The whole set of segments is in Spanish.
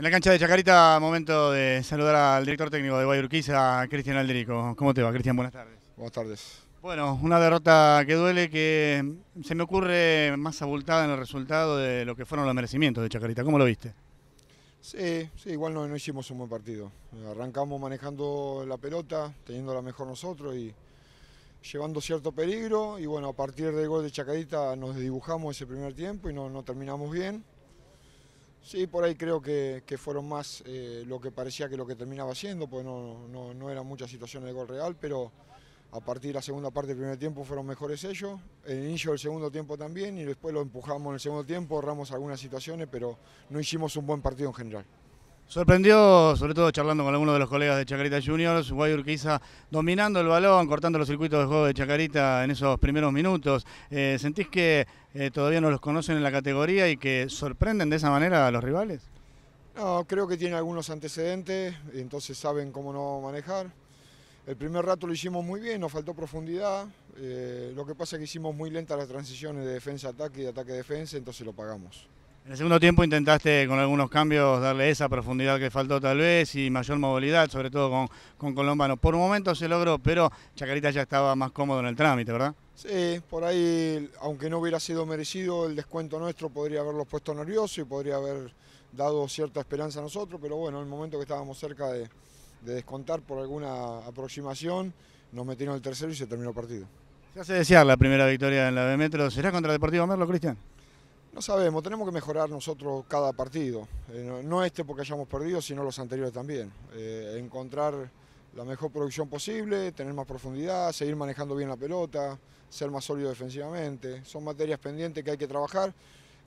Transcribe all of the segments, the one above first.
En la cancha de Chacarita, momento de saludar al director técnico de Guayurquiza, Cristian Aldrico. ¿Cómo te va, Cristian? Buenas tardes. Buenas tardes. Bueno, una derrota que duele, que se me ocurre más abultada en el resultado de lo que fueron los merecimientos de Chacarita. ¿Cómo lo viste? Sí, igual no, hicimos un buen partido. Arrancamos manejando la pelota, teniéndola mejor nosotros y llevando cierto peligro. Y bueno, a partir del gol de Chacarita nos dibujamos ese primer tiempo y no terminamos bien. Sí, por ahí creo que, que fueron más eh, lo que parecía que lo que terminaba siendo, pues no, no, no, eran muchas situaciones de gol real, pero a partir de la segunda parte del primer tiempo fueron mejores ellos, el inicio del segundo tiempo también y después lo empujamos en el segundo tiempo, ahorramos algunas situaciones, pero no hicimos un buen partido en general. Sorprendió, sobre todo charlando con algunos de los colegas de Chacarita Juniors, Guayurquiza dominando el balón, cortando los circuitos de juego de Chacarita en esos primeros minutos. Eh, ¿Sentís que eh, todavía no los conocen en la categoría y que sorprenden de esa manera a los rivales? No, creo que tiene algunos antecedentes, entonces saben cómo no manejar. El primer rato lo hicimos muy bien, nos faltó profundidad. Eh, lo que pasa es que hicimos muy lentas las transiciones de defensa-ataque y de ataque-defensa, entonces lo pagamos. En el segundo tiempo intentaste con algunos cambios darle esa profundidad que faltó tal vez y mayor movilidad, sobre todo con, Colombano. Por un momento se logró, pero Chacarita ya estaba más cómodo en el trámite, ¿verdad? Sí, por ahí, aunque no hubiera sido merecido, el descuento nuestro podría haberlo puesto nerviosos y podría haber dado cierta esperanza a nosotros, pero bueno, en el momento que estábamos cerca de, de descontar por alguna aproximación, nos metieron el tercero y se terminó el partido. Se hace desear la primera victoria en la B Metro. ¿Será contra Deportivo Merlo, Cristian? No sabemos, tenemos que mejorar nosotros cada partido, eh, no, este porque hayamos perdido, sino los anteriores también. Eh, encontrar la mejor producción posible, tener más profundidad, seguir manejando bien la pelota, ser más sólido defensivamente. Son materias pendientes que hay que trabajar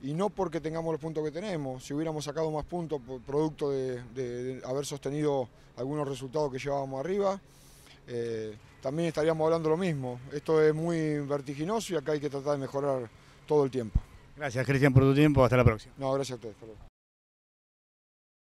y no porque tengamos los puntos que tenemos. Si hubiéramos sacado más puntos producto de, haber sostenido algunos resultados que llevábamos arriba, eh, también estaríamos hablando lo mismo. Esto es muy vertiginoso y acá hay que tratar de mejorar todo el tiempo. Gracias, Cristian, por tu tiempo. Hasta la próxima. No, gracias a ustedes.